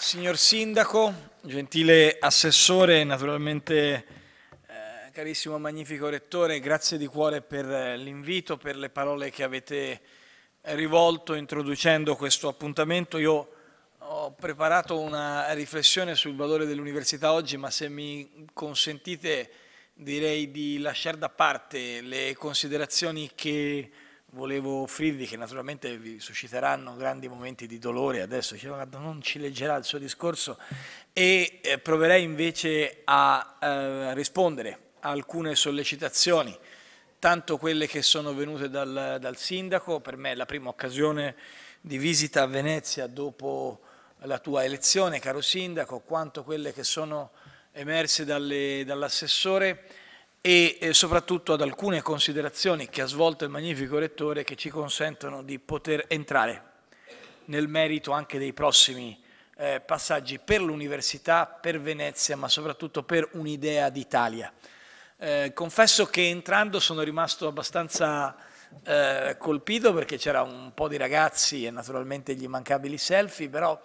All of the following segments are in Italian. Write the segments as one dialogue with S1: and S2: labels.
S1: signor Sindaco, gentile Assessore, naturalmente eh, carissimo magnifico Rettore, grazie di cuore per eh, l'invito, per le parole che avete rivolto introducendo questo appuntamento. Io ho preparato una riflessione sul valore dell'università oggi, ma se mi consentite direi di lasciare da parte le considerazioni che volevo offrirvi che naturalmente vi susciteranno grandi momenti di dolore, adesso non ci leggerà il suo discorso, e eh, proverei invece a eh, rispondere a alcune sollecitazioni, tanto quelle che sono venute dal, dal, sindaco, per me è la prima occasione di visita a Venezia dopo la tua elezione, caro sindaco, quanto quelle che sono emerse dall'assessore e soprattutto ad alcune considerazioni che ha svolto il magnifico rettore che ci consentono di poter entrare nel merito anche dei prossimi eh, passaggi per l'università, per Venezia, ma soprattutto per un'idea d'Italia. Eh, confesso che entrando sono rimasto abbastanza eh, colpito perché c'era un po' di ragazzi e naturalmente gli immancabili selfie, però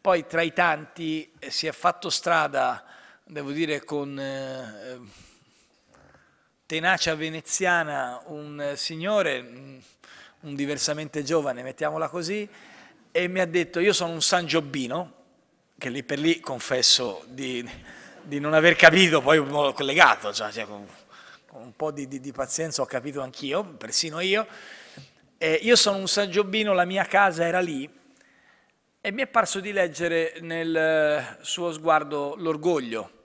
S1: poi tra i tanti eh, si è fatto strada, devo dire, con eh, tenacia veneziana un signore, mm, un diversamente giovane, mettiamola così, e mi ha detto io sono un San Giobbino, che lì per lì confesso di, di non aver capito, poi l'ho collegato, cioè, cioè, con, con, un po' di, di, di pazienza ho capito anch'io, persino io, eh, io sono un San Giobbino, la mia casa era lì, e mi è parso di leggere nel eh, suo sguardo l'orgoglio,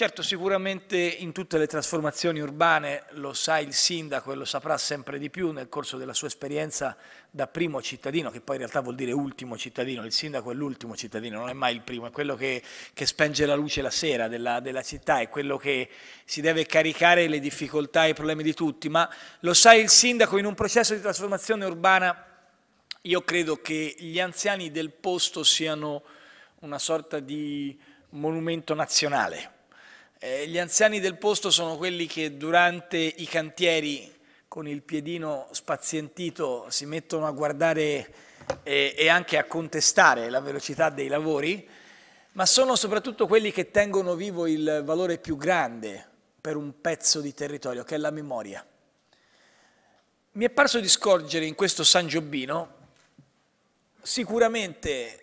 S1: Certo, sicuramente in tutte le trasformazioni urbane lo sa il sindaco e lo saprà sempre di più nel corso della sua esperienza da primo cittadino, che poi in realtà vuol dire ultimo cittadino, il sindaco è l'ultimo cittadino, non è mai il primo, è quello che, che spenge la luce la sera della, della, città, è quello che si deve caricare le difficoltà e i problemi di tutti, ma lo sa il sindaco in un processo di trasformazione urbana, io credo che gli anziani del posto siano una sorta di monumento nazionale, eh, gli anziani del posto sono quelli che durante i cantieri con il piedino spazientito si mettono a guardare e, e anche a contestare la velocità dei lavori, ma sono soprattutto quelli che tengono vivo il valore più grande per un pezzo di territorio, che è la memoria. Mi è parso di scorgere in questo San Giobbino sicuramente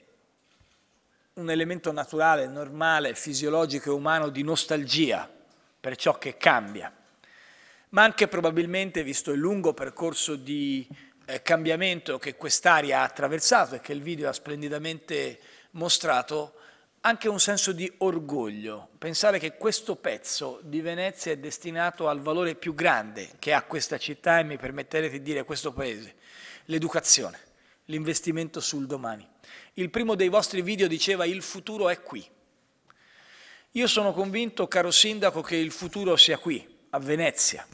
S1: un elemento naturale, normale, fisiologico e umano di nostalgia per ciò che cambia, ma anche probabilmente, visto il lungo percorso di eh, cambiamento che quest'area ha attraversato e che il video ha splendidamente mostrato, anche un senso di orgoglio, pensare che questo pezzo di Venezia è destinato al valore più grande che ha questa città e mi permetterete di dire questo paese, l'educazione l'investimento sul domani. Il primo dei vostri video diceva il futuro è qui. Io sono convinto, caro sindaco, che il futuro sia qui, a Venezia.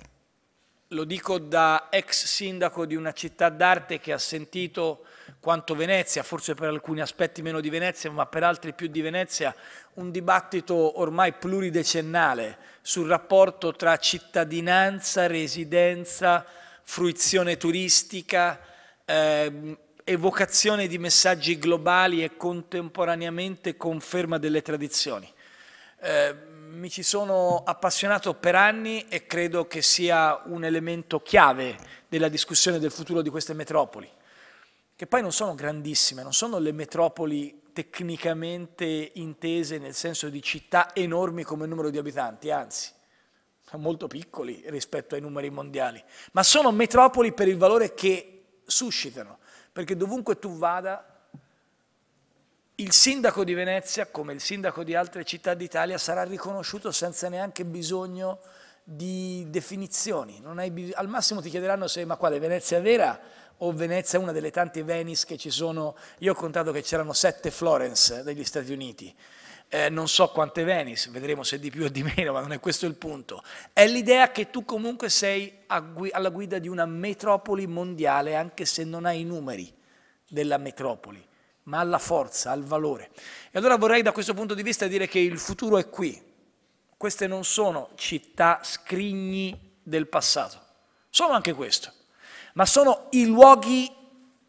S1: Lo dico da ex sindaco di una città d'arte che ha sentito quanto Venezia, forse per alcuni aspetti meno di Venezia, ma per altri più di Venezia, un dibattito ormai pluridecennale sul rapporto tra cittadinanza, residenza, fruizione turistica, eh, evocazione di messaggi globali e contemporaneamente conferma delle tradizioni. Eh, mi ci sono appassionato per anni e credo che sia un elemento chiave della discussione del futuro di queste metropoli, che poi non sono grandissime, non sono le metropoli tecnicamente intese nel senso di città enormi come numero di abitanti, anzi, sono molto piccoli rispetto ai numeri mondiali, ma sono metropoli per il valore che suscitano, perché dovunque tu vada, il sindaco di Venezia, come il sindaco di altre città d'Italia, sarà riconosciuto senza neanche bisogno di definizioni. al massimo ti chiederanno se ma quale Venezia è vera o Venezia è una delle tante Venice che ci sono. Io ho contato che c'erano sette Florence degli Stati Uniti eh, non so quante Venice, vedremo se di più o di meno, ma non è questo il punto. È l'idea che tu comunque sei gui alla guida di una metropoli mondiale, anche se non hai i numeri della metropoli, ma alla forza, al valore. E allora vorrei da questo punto di vista dire che il futuro è qui. Queste non sono città scrigni del passato, sono anche questo, ma sono i luoghi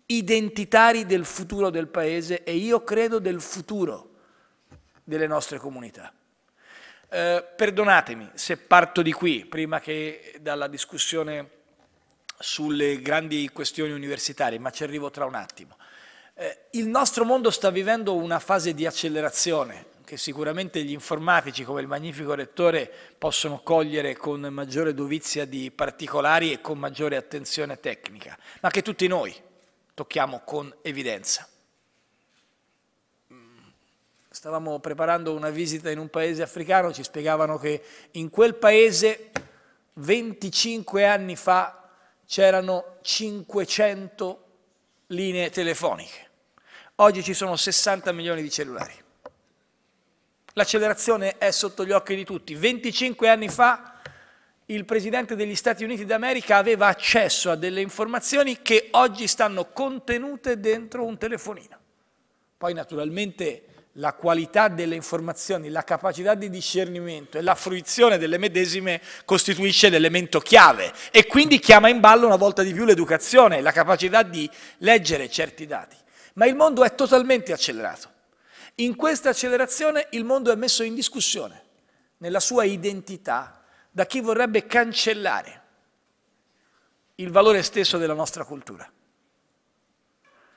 S1: identitari del futuro del paese e io credo del futuro delle nostre comunità. Eh, perdonatemi se parto di qui, prima che dalla discussione sulle grandi questioni universitarie, ma ci arrivo tra un attimo. Eh, il nostro mondo sta vivendo una fase di accelerazione che sicuramente gli informatici come il magnifico rettore possono cogliere con maggiore dovizia di particolari e con maggiore attenzione tecnica, ma che tutti noi tocchiamo con evidenza stavamo preparando una visita in un paese africano, ci spiegavano che in quel paese 25 anni fa c'erano 500 linee telefoniche. Oggi ci sono 60 milioni di cellulari. L'accelerazione è sotto gli occhi di tutti. 25 anni fa il Presidente degli Stati Uniti d'America aveva accesso a delle informazioni che oggi stanno contenute dentro un telefonino. Poi naturalmente la qualità delle informazioni, la capacità di discernimento e la fruizione delle medesime costituisce l'elemento chiave e quindi chiama in ballo una volta di più l'educazione, la capacità di leggere certi dati. Ma il mondo è totalmente accelerato. In questa accelerazione il mondo è messo in discussione nella sua identità da chi vorrebbe cancellare il valore stesso della nostra cultura.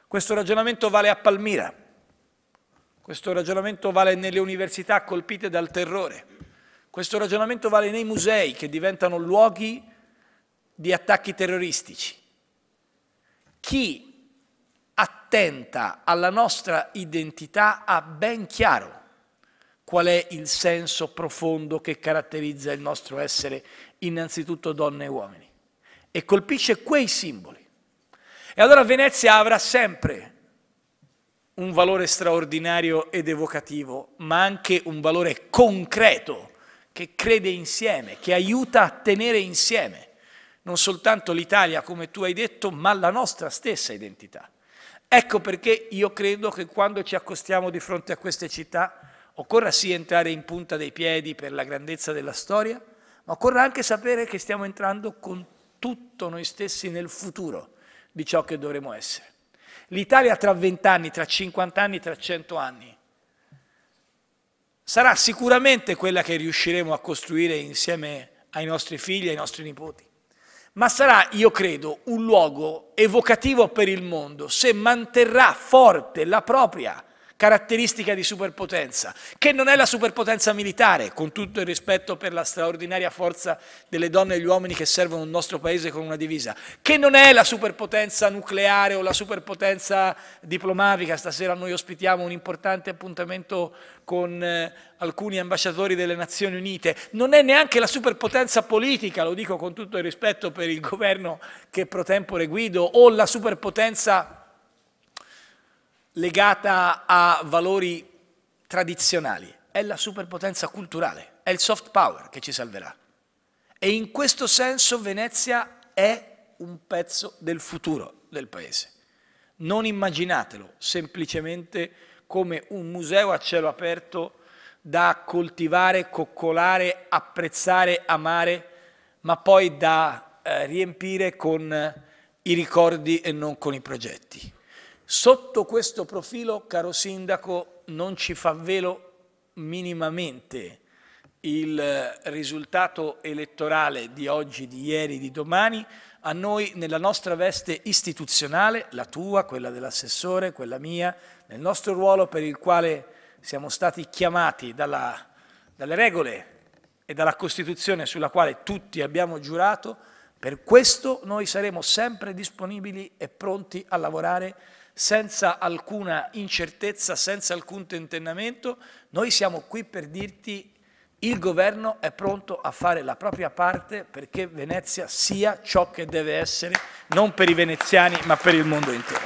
S1: Questo ragionamento vale a Palmira, questo ragionamento vale nelle università colpite dal terrore. Questo ragionamento vale nei musei che diventano luoghi di attacchi terroristici. Chi attenta alla nostra identità ha ben chiaro qual è il senso profondo che caratterizza il nostro essere innanzitutto donne e uomini e colpisce quei simboli. E allora Venezia avrà sempre un valore straordinario ed evocativo, ma anche un valore concreto che crede insieme, che aiuta a tenere insieme non soltanto l'Italia, come tu hai detto, ma la nostra stessa identità. Ecco perché io credo che quando ci accostiamo di fronte a queste città occorra sì entrare in punta dei piedi per la grandezza della storia, ma occorra anche sapere che stiamo entrando con tutto noi stessi nel futuro di ciò che dovremo essere. L'Italia tra 20 anni, tra 50 anni, tra 100 anni sarà sicuramente quella che riusciremo a costruire insieme ai nostri figli, ai nostri nipoti. Ma sarà, io credo, un luogo evocativo per il mondo se manterrà forte la propria caratteristica di superpotenza, che non è la superpotenza militare, con tutto il rispetto per la straordinaria forza delle donne e gli uomini che servono il nostro paese con una divisa, che non è la superpotenza nucleare o la superpotenza diplomatica, stasera noi ospitiamo un importante appuntamento con eh, alcuni ambasciatori delle Nazioni Unite, non è neanche la superpotenza politica, lo dico con tutto il rispetto per il governo che pro tempore guido, o la superpotenza legata a valori tradizionali, è la superpotenza culturale, è il soft power che ci salverà. E in questo senso Venezia è un pezzo del futuro del paese. Non immaginatelo semplicemente come un museo a cielo aperto da coltivare, coccolare, apprezzare, amare, ma poi da eh, riempire con i ricordi e non con i progetti. Sotto questo profilo, caro Sindaco, non ci fa velo minimamente il eh, risultato elettorale di oggi, di ieri, di domani, a noi nella nostra veste istituzionale, la tua, quella dell'assessore, quella mia, nel nostro ruolo per il quale siamo stati chiamati dalla, dalle regole e dalla Costituzione sulla quale tutti abbiamo giurato, per questo noi saremo sempre disponibili e pronti a lavorare senza alcuna incertezza, senza alcun tentennamento, noi siamo qui per dirti il governo è pronto a fare la propria parte perché Venezia sia ciò che deve essere, non per i veneziani ma per il mondo intero.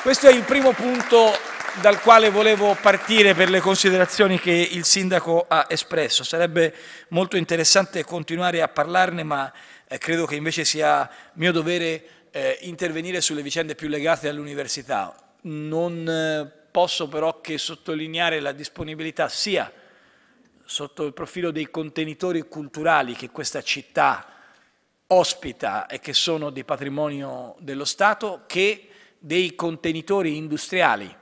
S1: Questo è il primo punto dal quale volevo partire per le considerazioni che il sindaco ha espresso. Sarebbe molto interessante continuare a parlarne ma eh, credo che invece sia mio dovere eh, intervenire sulle vicende più legate all'università. Non eh, posso però che sottolineare la disponibilità sia sotto il profilo dei contenitori culturali che questa città ospita e che sono di patrimonio dello Stato, che dei contenitori industriali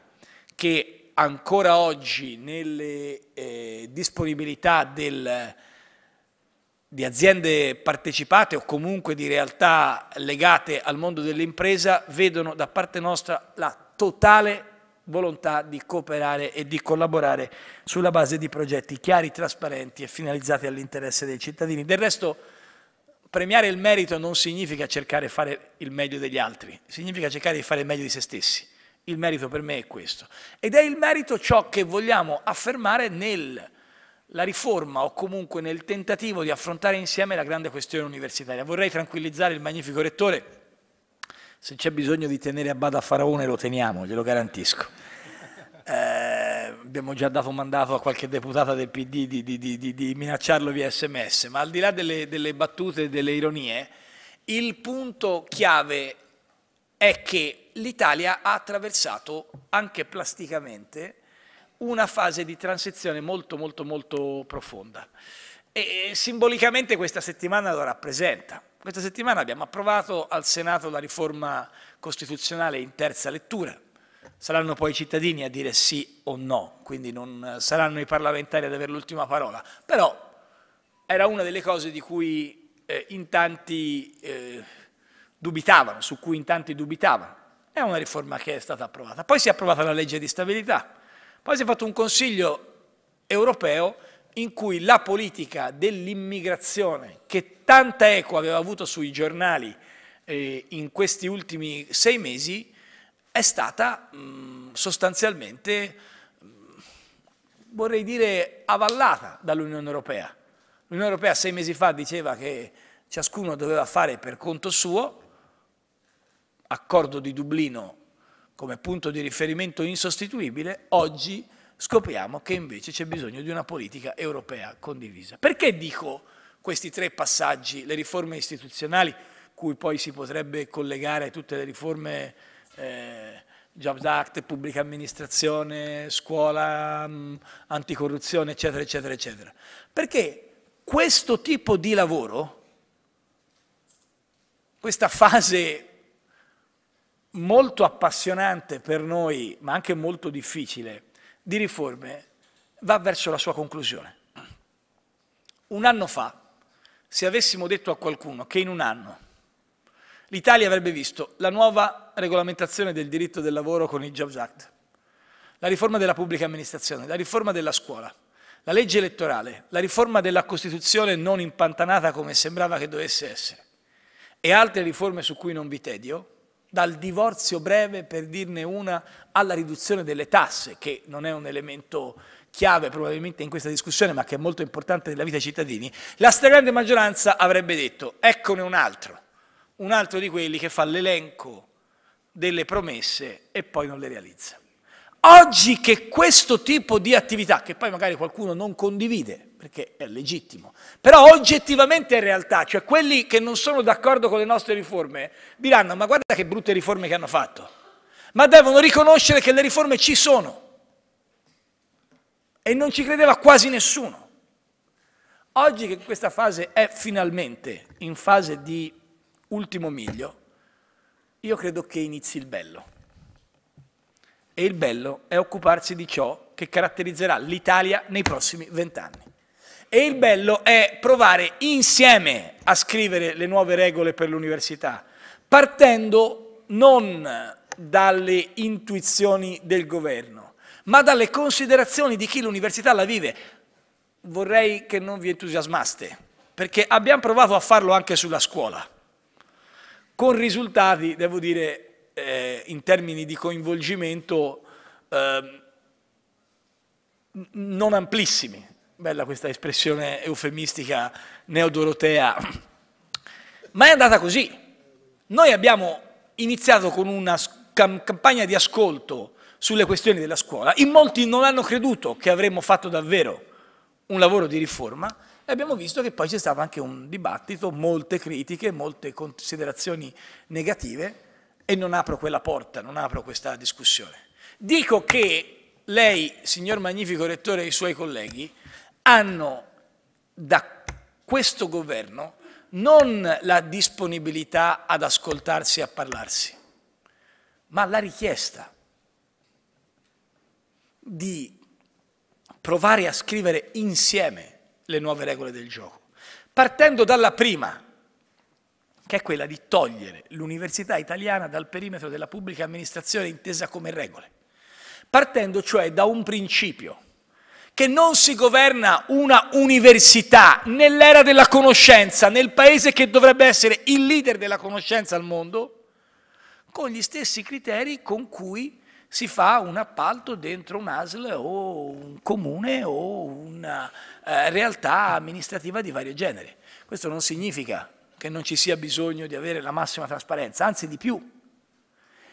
S1: che ancora oggi nelle eh, disponibilità del di aziende partecipate o comunque di realtà legate al mondo dell'impresa vedono da parte nostra la totale volontà di cooperare e di collaborare sulla base di progetti chiari, trasparenti e finalizzati all'interesse dei cittadini. Del resto premiare il merito non significa cercare di fare il meglio degli altri, significa cercare di fare il meglio di se stessi. Il merito per me è questo. Ed è il merito ciò che vogliamo affermare nel la riforma o comunque nel tentativo di affrontare insieme la grande questione universitaria. Vorrei tranquillizzare il magnifico rettore, se c'è bisogno di tenere a bada Faraone lo teniamo, glielo garantisco. Eh, abbiamo già dato mandato a qualche deputata del PD di, di, di, di minacciarlo via sms, ma al di là delle, delle battute e delle ironie, il punto chiave è che l'Italia ha attraversato anche plasticamente una fase di transizione molto molto molto profonda. E simbolicamente questa settimana lo rappresenta. Questa settimana abbiamo approvato al Senato la riforma costituzionale in terza lettura. Saranno poi i cittadini a dire sì o no, quindi non saranno i parlamentari ad avere l'ultima parola. Però era una delle cose di cui eh, in tanti eh, dubitavano, su cui in tanti dubitavano. È una riforma che è stata approvata. Poi si è approvata la legge di stabilità poi si è fatto un consiglio europeo in cui la politica dell'immigrazione, che tanta eco aveva avuto sui giornali eh, in questi ultimi sei mesi, è stata mh, mm, sostanzialmente, mm, vorrei dire, avallata dall'Unione Europea. L'Unione Europea sei mesi fa diceva che ciascuno doveva fare per conto suo, accordo di Dublino come punto di riferimento insostituibile, oggi scopriamo che invece c'è bisogno di una politica europea condivisa. Perché dico questi tre passaggi, le riforme istituzionali, cui poi si potrebbe collegare tutte le riforme eh, Jobs Act, pubblica amministrazione, scuola, mh, mm, anticorruzione, eccetera, eccetera, eccetera. Perché questo tipo di lavoro, questa fase molto appassionante per noi, ma anche molto difficile, di riforme, va verso la sua conclusione. Un anno fa, se avessimo detto a qualcuno che in un anno l'Italia avrebbe visto la nuova regolamentazione del diritto del lavoro con il Jobs Act, la riforma della pubblica amministrazione, la riforma della scuola, la legge elettorale, la riforma della Costituzione non impantanata come sembrava che dovesse essere e altre riforme su cui non vi tedio, dal divorzio breve, per dirne una, alla riduzione delle tasse, che non è un elemento chiave probabilmente in questa discussione, ma che è molto importante nella vita dei cittadini, la stragrande maggioranza avrebbe detto eccone un altro, un altro di quelli che fa l'elenco delle promesse e poi non le realizza. Oggi che questo tipo di attività, che poi magari qualcuno non condivide, perché è legittimo. Però oggettivamente è realtà, cioè quelli che non sono d'accordo con le nostre riforme diranno ma guarda che brutte riforme che hanno fatto, ma devono riconoscere che le riforme ci sono. E non ci credeva quasi nessuno. Oggi che questa fase è finalmente in fase di ultimo miglio, io credo che inizi il bello. E il bello è occuparsi di ciò che caratterizzerà l'Italia nei prossimi vent'anni. E il bello è provare insieme a scrivere le nuove regole per l'università, partendo non dalle intuizioni del governo, ma dalle considerazioni di chi l'università la vive. Vorrei che non vi entusiasmaste, perché abbiamo provato a farlo anche sulla scuola, con risultati, devo dire, eh, in termini di coinvolgimento eh, non amplissimi bella questa espressione eufemistica neodorotea, ma è andata così. Noi abbiamo iniziato con una campagna di ascolto sulle questioni della scuola, in molti non hanno creduto che avremmo fatto davvero un lavoro di riforma e abbiamo visto che poi c'è stato anche un dibattito, molte critiche, molte considerazioni negative e non apro quella porta, non apro questa discussione. Dico che lei, signor Magnifico Rettore e i suoi colleghi, hanno da questo governo non la disponibilità ad ascoltarsi e a parlarsi, ma la richiesta di provare a scrivere insieme le nuove regole del gioco, partendo dalla prima, che è quella di togliere l'università italiana dal perimetro della pubblica amministrazione intesa come regole, partendo cioè da un principio che non si governa una università nell'era della conoscenza, nel paese che dovrebbe essere il leader della conoscenza al mondo, con gli stessi criteri con cui si fa un appalto dentro un ASL o un comune o una eh, realtà amministrativa di vario genere. Questo non significa che non ci sia bisogno di avere la massima trasparenza, anzi di più.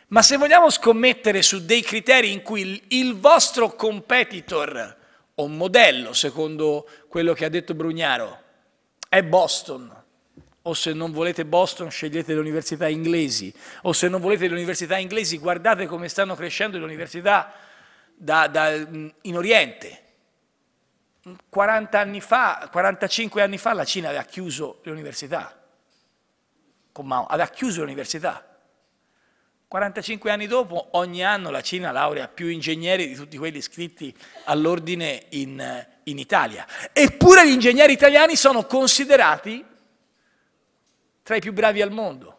S1: Ma se vogliamo scommettere su dei criteri in cui il, vostro competitor o un modello, secondo quello che ha detto Brugnaro, è Boston. O se non volete Boston, scegliete le università inglesi. O se non volete le università inglesi, guardate come stanno crescendo le università da, da, in Oriente. 40 anni fa, 45 anni fa, la Cina aveva chiuso le università. Con Mao, aveva chiuso le università. 45 anni dopo, ogni anno la Cina laurea più ingegneri di tutti quelli iscritti all'ordine in, in Italia. Eppure gli ingegneri italiani sono considerati tra i più bravi al mondo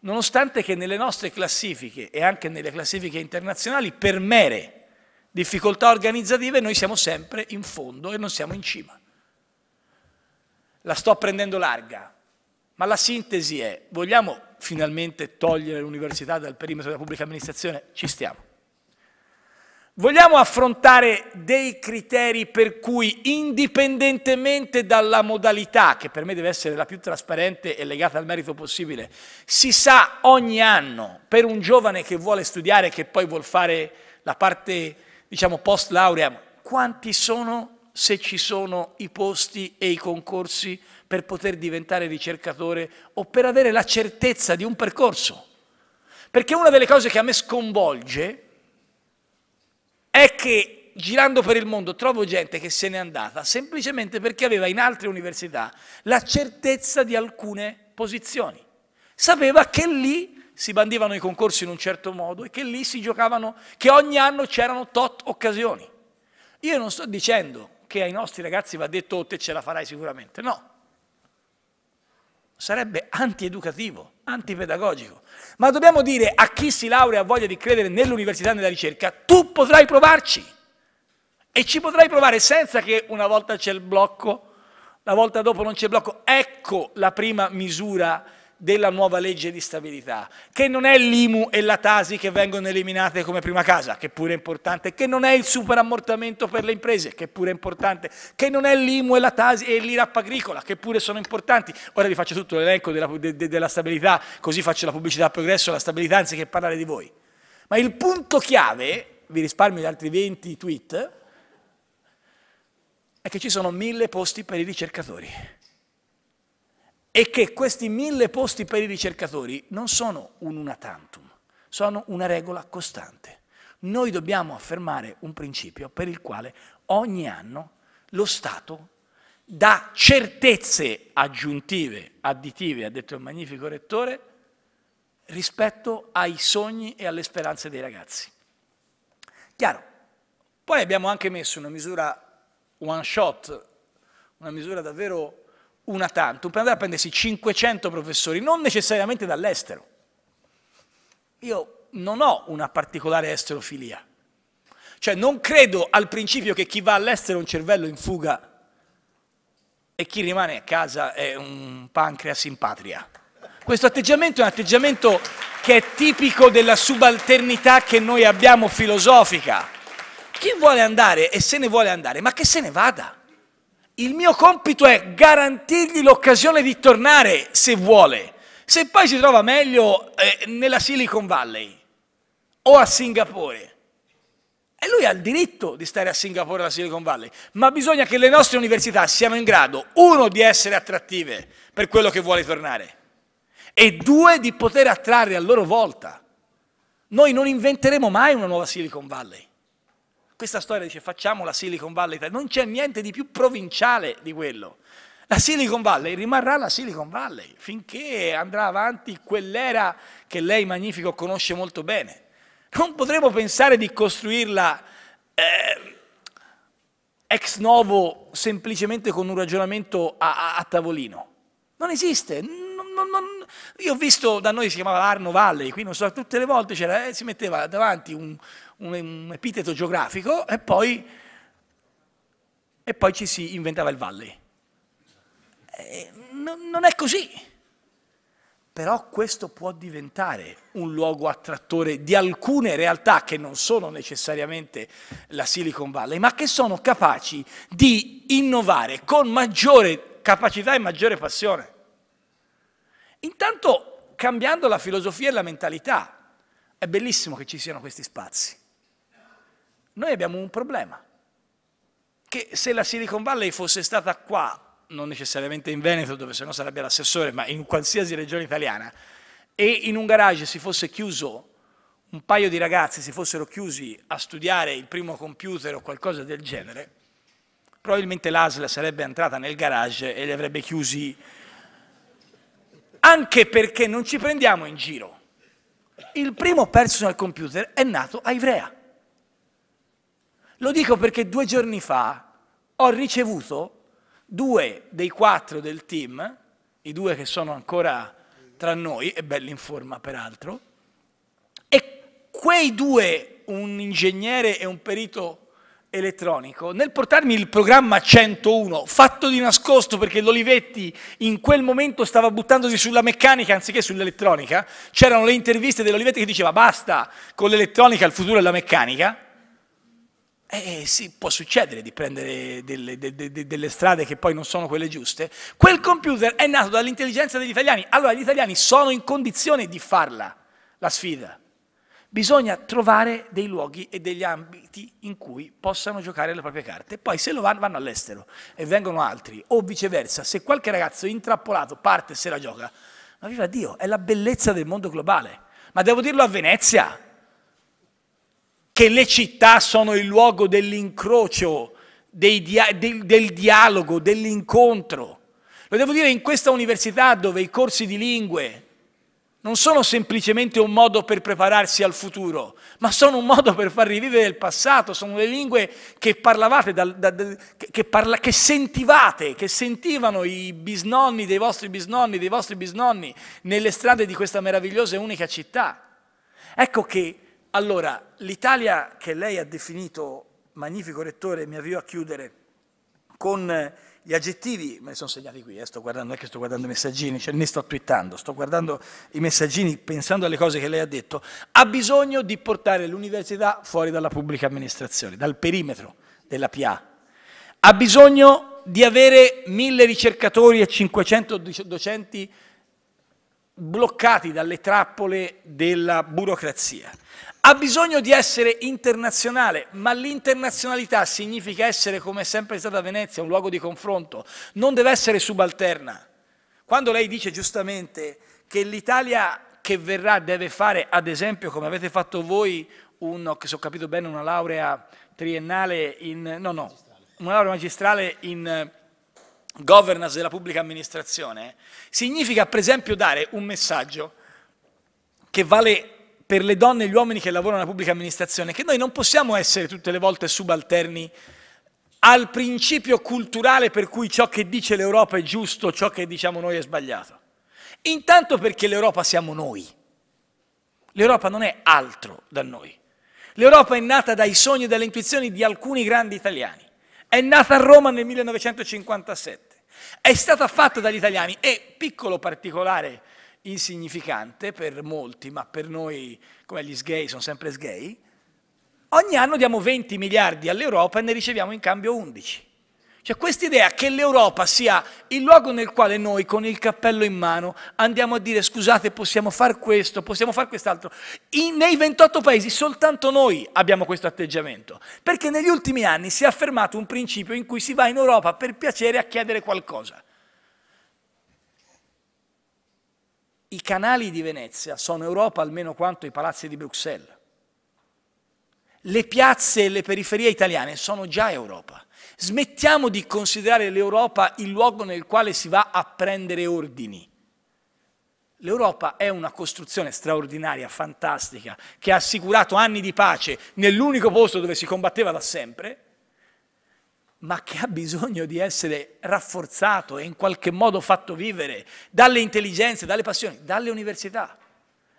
S1: nonostante che nelle nostre classifiche e anche nelle classifiche internazionali, per mere difficoltà organizzative, noi siamo sempre in fondo e non siamo in cima. La sto prendendo larga, ma la sintesi è, vogliamo finalmente togliere l'università dal perimetro della pubblica amministrazione? Ci stiamo. Vogliamo affrontare dei criteri per cui, indipendentemente dalla modalità, che per me deve essere la più trasparente e legata al merito possibile, si sa ogni anno per un giovane che vuole studiare e che poi vuole fare la parte, diciamo, post laurea, quanti sono se ci sono i posti e i concorsi per poter diventare ricercatore o per avere la certezza di un percorso. Perché una delle cose che a me sconvolge è che girando per il mondo trovo gente che se n'è andata semplicemente perché aveva in altre università la certezza di alcune posizioni. Sapeva che lì si bandivano i concorsi in un certo modo e che lì si giocavano, che ogni anno c'erano tot occasioni. Io non sto dicendo che ai nostri ragazzi va detto oh, te ce la farai sicuramente. No. Sarebbe antieducativo, antipedagogico. Ma dobbiamo dire a chi si laurea ha voglia di credere nell'università e nella ricerca, tu potrai provarci. E ci potrai provare senza che una volta c'è il blocco, la volta dopo non c'è blocco. Ecco la prima misura della nuova legge di stabilità, che non è l'IMU e la TASI che vengono eliminate come prima casa, che pure è importante, che non è il superammortamento per le imprese, che pure è importante, che non è l'IMU e la TASI e l'IRAP agricola, che pure sono importanti. Ora vi faccio tutto l'elenco della, de, de, della stabilità, così faccio la pubblicità a progresso, alla stabilità anziché parlare di voi. Ma il punto chiave, vi risparmio gli altri 20 tweet, è che ci sono mille posti per i ricercatori è che questi mille posti per i ricercatori non sono un una tantum, sono una regola costante. Noi dobbiamo affermare un principio per il quale ogni anno lo Stato dà certezze aggiuntive, additive, ha detto il magnifico rettore, rispetto ai sogni e alle speranze dei ragazzi. Chiaro, poi abbiamo anche messo una misura one shot, una misura davvero una tantum per andare a prendersi 500 professori, non necessariamente dall'estero. Io non ho una particolare esterofilia. Cioè non credo al principio che chi va all'estero è un cervello in fuga e chi rimane a casa è un pancreas in patria. Questo atteggiamento è un atteggiamento che è tipico della subalternità che noi abbiamo filosofica. Chi vuole andare e se ne vuole andare, ma che se ne vada. Il mio compito è garantirgli l'occasione di tornare se vuole, se poi si trova meglio eh, nella Silicon Valley o a Singapore. E lui ha il diritto di stare a Singapore o alla Silicon Valley, ma bisogna che le nostre università siano in grado, uno, di essere attrattive per quello che vuole tornare, e due, di poter attrarre a loro volta. Noi non inventeremo mai una nuova Silicon Valley questa storia dice facciamo la Silicon Valley Italia, non c'è niente di più provinciale di quello. La Silicon Valley rimarrà la Silicon Valley finché andrà avanti quell'era che lei magnifico conosce molto bene. Non potremo pensare di costruirla eh, ex novo semplicemente con un ragionamento a, a, a tavolino. Non esiste. Non, non, non. Io ho visto da noi si chiamava Arno Valley, qui non so, tutte le volte eh, si metteva davanti un, un epiteto geografico e poi, e poi ci si inventava il valley. E eh, non è così. Però questo può diventare un luogo attrattore di alcune realtà che non sono necessariamente la Silicon Valley, ma che sono capaci di innovare con maggiore capacità e maggiore passione. Intanto cambiando la filosofia e la mentalità. È bellissimo che ci siano questi spazi. Noi abbiamo un problema, che se la Silicon Valley fosse stata qua, non necessariamente in Veneto dove sennò sarebbe l'assessore, ma in qualsiasi regione italiana, e in un garage si fosse chiuso, un paio di ragazzi si fossero chiusi a studiare il primo computer o qualcosa del genere, probabilmente l'ASL sarebbe entrata nel garage e li avrebbe chiusi anche perché non ci prendiamo in giro. Il primo personal computer è nato a Ivrea. Lo dico perché due giorni fa ho ricevuto due dei quattro del team, i due che sono ancora tra noi, e belli in forma peraltro, e quei due, un ingegnere e un perito elettronico, nel portarmi il programma 101, fatto di nascosto perché l'Olivetti in quel momento stava buttandosi sulla meccanica anziché sull'elettronica, c'erano le interviste dell'Olivetti che diceva basta con l'elettronica, il futuro è la meccanica, eh, eh, sì, può succedere di prendere delle, de, de, delle, strade che poi non sono quelle giuste, quel computer è nato dall'intelligenza degli italiani, allora gli italiani sono in condizione di farla, la sfida. Bisogna trovare dei luoghi e degli ambiti in cui possano giocare le proprie carte. Poi se lo vanno, vanno all'estero e vengono altri, o viceversa, se qualche ragazzo intrappolato parte e se la gioca, ma viva Dio, è la bellezza del mondo globale. Ma devo dirlo a Venezia, che le città sono il luogo dell'incrocio, dia del, del dialogo, dell'incontro. Lo devo dire in questa università dove i corsi di lingue non sono semplicemente un modo per prepararsi al futuro, ma sono un modo per far rivivere il passato, sono le lingue che parlavate, da, da, da, che, parla, che, sentivate, che sentivano i bisnonni dei vostri bisnonni, dei vostri bisnonni, nelle strade di questa meravigliosa e unica città. Ecco che allora, l'Italia che lei ha definito magnifico rettore, mi avvio a chiudere con gli aggettivi, me li sono segnati qui, eh, sto guardando, non è che sto guardando i messaggini, cioè, ne sto twittando, sto guardando i messaggini pensando alle cose che lei ha detto, ha bisogno di portare l'università fuori dalla pubblica amministrazione, dal perimetro della PA, ha bisogno di avere mille ricercatori e 500 docenti bloccati dalle trappole della burocrazia, ha bisogno di essere internazionale, ma l'internazionalità significa essere, come è sempre stata Venezia, un luogo di confronto, non deve essere subalterna. Quando lei dice giustamente che l'Italia che verrà deve fare, ad esempio, come avete fatto voi, un, se ho capito bene, una laurea triennale in... no, no, una laurea magistrale in eh, governance della pubblica amministrazione, significa per esempio dare un messaggio che vale per le donne e gli uomini che lavorano nella pubblica amministrazione, che noi non possiamo essere tutte le volte subalterni al principio culturale per cui ciò che dice l'Europa è giusto, ciò che diciamo noi è sbagliato. Intanto perché l'Europa siamo noi. L'Europa non è altro da noi. L'Europa è nata dai sogni e dalle intuizioni di alcuni grandi italiani. È nata a Roma nel 1957. È stata fatta dagli italiani e, piccolo particolare insignificante per molti, ma per noi, come gli sgay, sono sempre sgay, ogni anno diamo 20 miliardi all'Europa e ne riceviamo in cambio 11. Cioè questa idea che l'Europa sia il luogo nel quale noi con il cappello in mano andiamo a dire scusate possiamo fare questo, possiamo fare quest'altro. nei 28 paesi soltanto noi abbiamo questo atteggiamento, perché negli ultimi anni si è affermato un principio in cui si va in Europa per piacere a chiedere qualcosa. I canali di Venezia sono Europa almeno quanto i palazzi di Bruxelles. Le piazze e le periferie italiane sono già Europa. Smettiamo di considerare l'Europa il luogo nel quale si va a prendere ordini. L'Europa è una costruzione straordinaria, fantastica, che ha assicurato anni di pace nell'unico posto dove si combatteva da sempre, ma che ha bisogno di essere rafforzato e in qualche modo fatto vivere dalle intelligenze, dalle passioni, dalle università.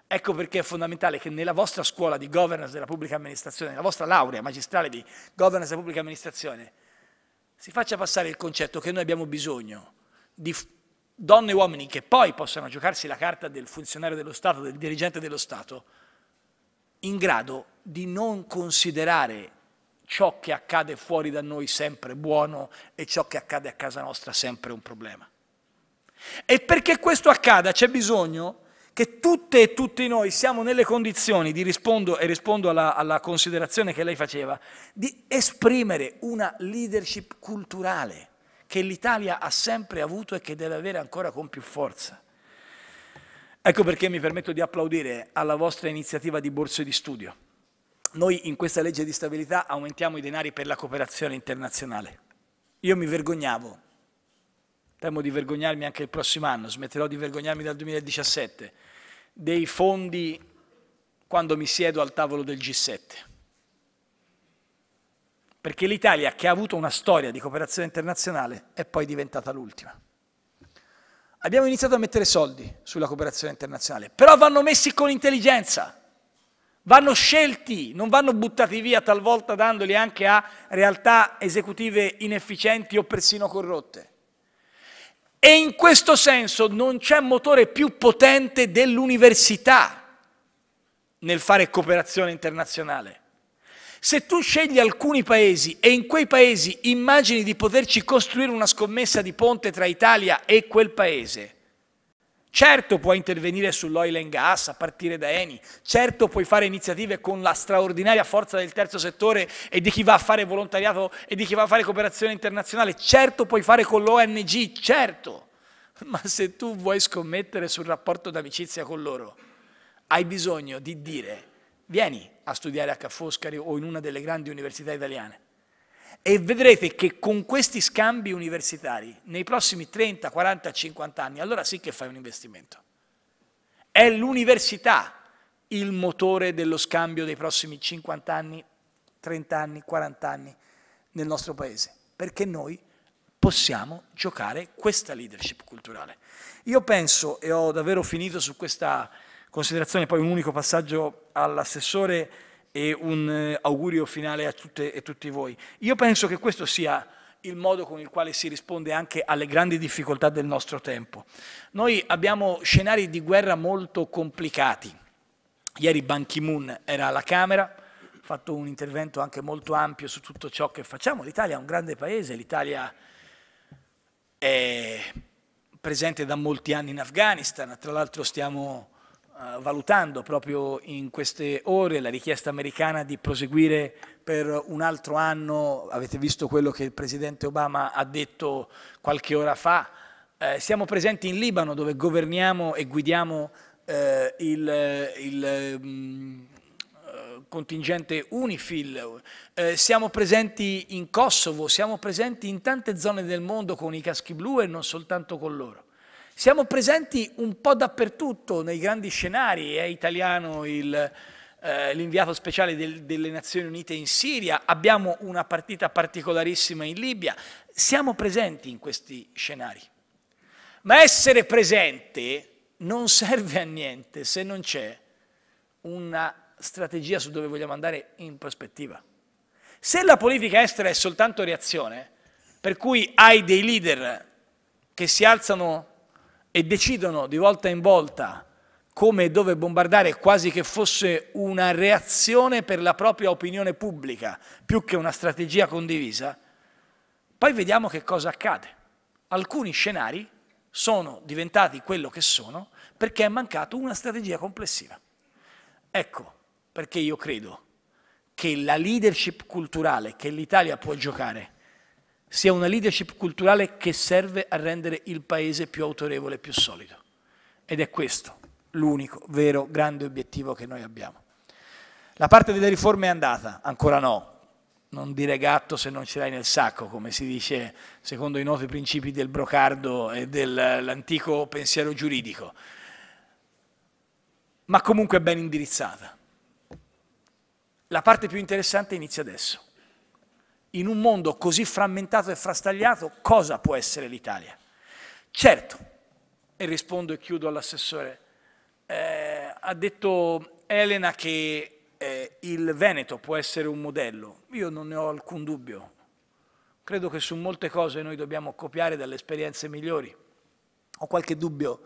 S1: Ecco perché è fondamentale che nella vostra scuola di governance della pubblica amministrazione, nella vostra laurea magistrale di governance della pubblica amministrazione, si faccia passare il concetto che noi abbiamo bisogno di donne e uomini che poi possano giocarsi la carta del funzionario dello Stato, del dirigente dello Stato, in grado di non considerare ciò che accade fuori da noi sempre buono e ciò che accade a casa nostra sempre un problema. E perché questo accada c'è bisogno che tutte e tutti noi siamo nelle condizioni di rispondo, e rispondo alla, alla considerazione che lei faceva, di esprimere una leadership culturale che l'Italia ha sempre avuto e che deve avere ancora con più forza. Ecco perché mi permetto di applaudire alla vostra iniziativa di borse di studio noi in questa legge di stabilità aumentiamo i denari per la cooperazione internazionale. Io mi vergognavo, temo di vergognarmi anche il prossimo anno, smetterò di vergognarmi dal 2017, dei fondi quando mi siedo al tavolo del G7. Perché l'Italia, che ha avuto una storia di cooperazione internazionale, è poi diventata l'ultima. Abbiamo iniziato a mettere soldi sulla cooperazione internazionale, però vanno messi con intelligenza vanno scelti, non vanno buttati via talvolta dandoli anche a realtà esecutive inefficienti o persino corrotte. E in questo senso non c'è motore più potente dell'università nel fare cooperazione internazionale. Se tu scegli alcuni paesi e in quei paesi immagini di poterci costruire una scommessa di ponte tra Italia e quel paese, Certo puoi intervenire sull'oil and gas a partire da Eni, certo puoi fare iniziative con la straordinaria forza del terzo settore e di chi va a fare volontariato e di chi va a fare cooperazione internazionale, certo puoi fare con l'ONG, certo, ma se tu vuoi scommettere sul rapporto d'amicizia con loro, hai bisogno di dire vieni a studiare a Caffoscari o in una delle grandi università italiane e vedrete che con questi scambi universitari nei prossimi 30, 40, 50 anni, allora sì che fai un investimento. È l'università il motore dello scambio dei prossimi 50 anni, 30 anni, 40 anni nel nostro paese, perché noi possiamo giocare questa leadership culturale. Io penso, e ho davvero finito su questa considerazione, poi un unico passaggio all'assessore, e un eh, augurio finale a tutte e tutti voi. Io penso che questo sia il modo con il quale si risponde anche alle grandi difficoltà del nostro tempo. Noi abbiamo scenari di guerra molto complicati. Ieri Ban Ki-moon era alla Camera, ha fatto un intervento anche molto ampio su tutto ciò che facciamo. L'Italia è un grande paese, l'Italia è presente da molti anni in Afghanistan, tra l'altro stiamo eh, valutando proprio in queste ore la richiesta americana di proseguire per un altro anno, avete visto quello che il Presidente Obama ha detto qualche ora fa, eh, siamo presenti in Libano dove governiamo e guidiamo eh, il, il mh, mm, eh, contingente UNIFIL, eh, siamo presenti in Kosovo, siamo presenti in tante zone del mondo con i caschi blu e non soltanto con loro. Siamo presenti un po' dappertutto nei grandi scenari, è italiano eh, l'inviato eh, speciale del, delle Nazioni Unite in Siria, abbiamo una partita particolarissima in Libia, siamo presenti in questi scenari. Ma essere presente non serve a niente se non c'è una strategia su dove vogliamo andare in prospettiva. Se la politica estera è soltanto reazione, per cui hai dei leader che si alzano e decidono di volta in volta come e dove bombardare quasi che fosse una reazione per la propria opinione pubblica, più che una strategia condivisa, poi vediamo che cosa accade. Alcuni scenari sono diventati quello che sono perché è mancata una strategia complessiva. Ecco perché io credo che la leadership culturale che l'Italia può giocare sia una leadership culturale che serve a rendere il paese più autorevole e più solido. Ed è questo l'unico vero grande obiettivo che noi abbiamo. La parte delle riforme è andata, ancora no. Non dire gatto se non ce l'hai nel sacco, come si dice secondo i noti principi del Brocardo e dell'antico pensiero giuridico, ma comunque è ben indirizzata. La parte più interessante inizia adesso in un mondo così frammentato e frastagliato, cosa può essere l'Italia? Certo, e rispondo e chiudo all'assessore, eh, ha detto Elena che eh, il Veneto può essere un modello, io non ne ho alcun dubbio, credo che su molte cose noi dobbiamo copiare dalle esperienze migliori, ho qualche dubbio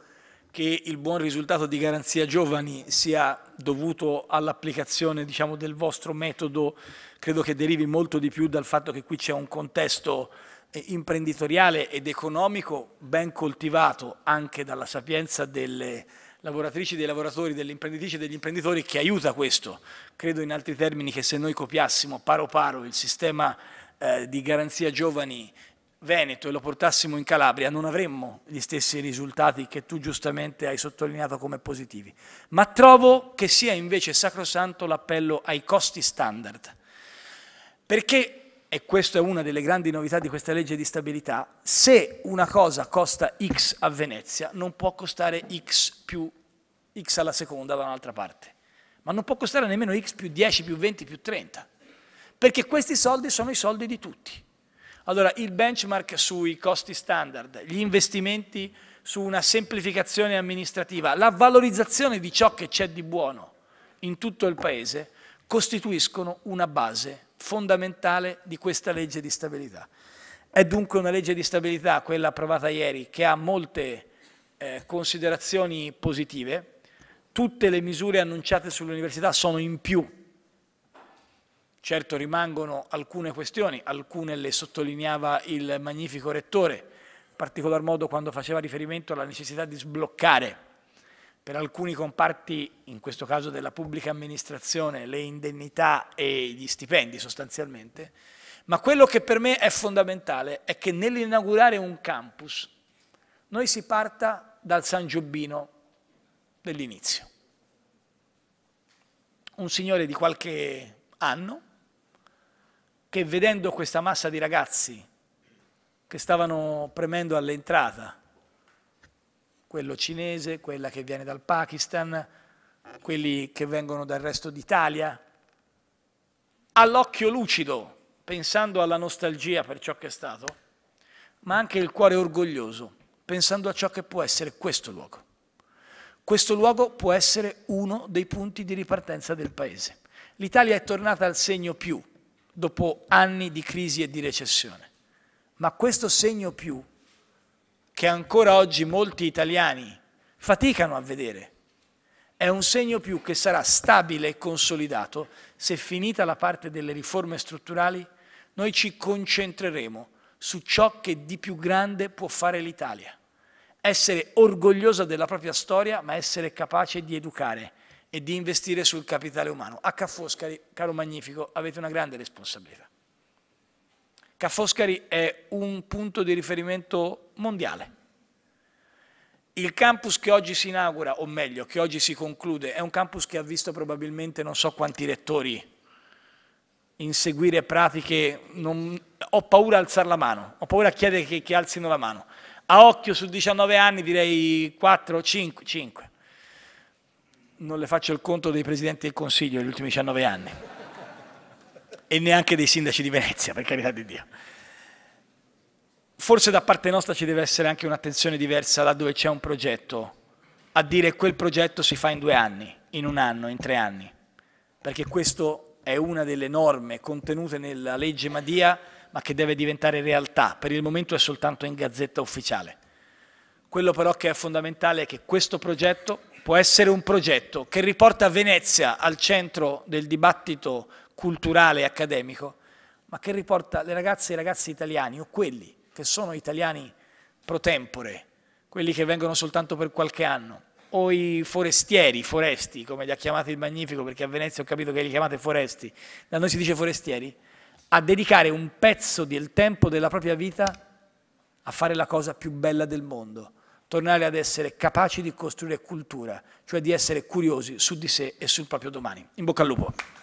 S1: che il buon risultato di Garanzia Giovani sia dovuto all'applicazione diciamo, del vostro metodo, credo che derivi molto di più dal fatto che qui c'è un contesto eh, imprenditoriale ed economico ben coltivato anche dalla sapienza delle lavoratrici, dei lavoratori, delle imprenditrici e degli imprenditori che aiuta questo. Credo in altri termini che se noi copiassimo paro paro il sistema eh, di garanzia giovani Veneto e lo portassimo in Calabria non avremmo gli stessi risultati che tu giustamente hai sottolineato come positivi, ma trovo che sia invece sacrosanto l'appello ai costi standard, perché, e questa è una delle grandi novità di questa legge di stabilità, se una cosa costa X a Venezia non può costare X più X alla seconda da un'altra parte, ma non può costare nemmeno X più 10, più 20, più 30, perché questi soldi sono i soldi di tutti allora, il benchmark sui costi standard, gli investimenti su una semplificazione amministrativa, la valorizzazione di ciò che c'è di buono in tutto il Paese, costituiscono una base fondamentale di questa legge di stabilità. È dunque una legge di stabilità, quella approvata ieri, che ha molte eh, considerazioni positive. Tutte le misure annunciate sull'università sono in più Certo rimangono alcune questioni, alcune le sottolineava il magnifico rettore, in particolar modo quando faceva riferimento alla necessità di sbloccare per alcuni comparti, in questo caso della pubblica amministrazione, le indennità e gli stipendi sostanzialmente, ma quello che per me è fondamentale è che nell'inaugurare un campus noi si parta dal San Giobbino dell'inizio. Un signore di qualche anno che vedendo questa massa di ragazzi che stavano premendo all'entrata, quello cinese, quella che viene dal Pakistan, quelli che vengono dal resto d'Italia, all'occhio lucido, pensando alla nostalgia per ciò che è stato, ma anche il cuore orgoglioso, pensando a ciò che può essere questo luogo. Questo luogo può essere uno dei punti di ripartenza del Paese. L'Italia è tornata al segno più, dopo anni di crisi e di recessione. Ma questo segno più, che ancora oggi molti italiani faticano a vedere, è un segno più che sarà stabile e consolidato se finita la parte delle riforme strutturali noi ci concentreremo su ciò che di più grande può fare l'Italia. Essere orgogliosa della propria storia, ma essere capace di educare e di investire sul capitale umano. A Caffoscari, caro Magnifico, avete una grande responsabilità. Caffoscari è un punto di riferimento mondiale. Il campus che oggi si inaugura, o meglio, che oggi si conclude, è un campus che ha visto probabilmente non so quanti rettori inseguire pratiche, non... ho paura a alzare la mano, ho paura a chiedere che, che alzino la mano. A occhio su 19 anni direi 4, 5, 5 non le faccio il conto dei presidenti del Consiglio degli ultimi 19 anni e neanche dei sindaci di Venezia, per carità di Dio. Forse da parte nostra ci deve essere anche un'attenzione diversa dove c'è un progetto, a dire quel progetto si fa in due anni, in un anno, in tre anni, perché questo è una delle norme contenute nella legge Madia, ma che deve diventare realtà, per il momento è soltanto in gazzetta ufficiale. Quello però che è fondamentale è che questo progetto può essere un progetto che riporta Venezia al centro del dibattito culturale e accademico, ma che riporta le ragazze e i ragazzi italiani, o quelli che sono italiani pro tempore, quelli che vengono soltanto per qualche anno, o i forestieri, foresti, come li ha chiamati il Magnifico, perché a Venezia ho capito che li chiamate foresti, da noi si dice forestieri, a dedicare un pezzo del tempo della propria vita a fare la cosa più bella del mondo, tornare ad essere capaci di costruire cultura, cioè di essere curiosi su di sé e sul proprio domani. In bocca al lupo.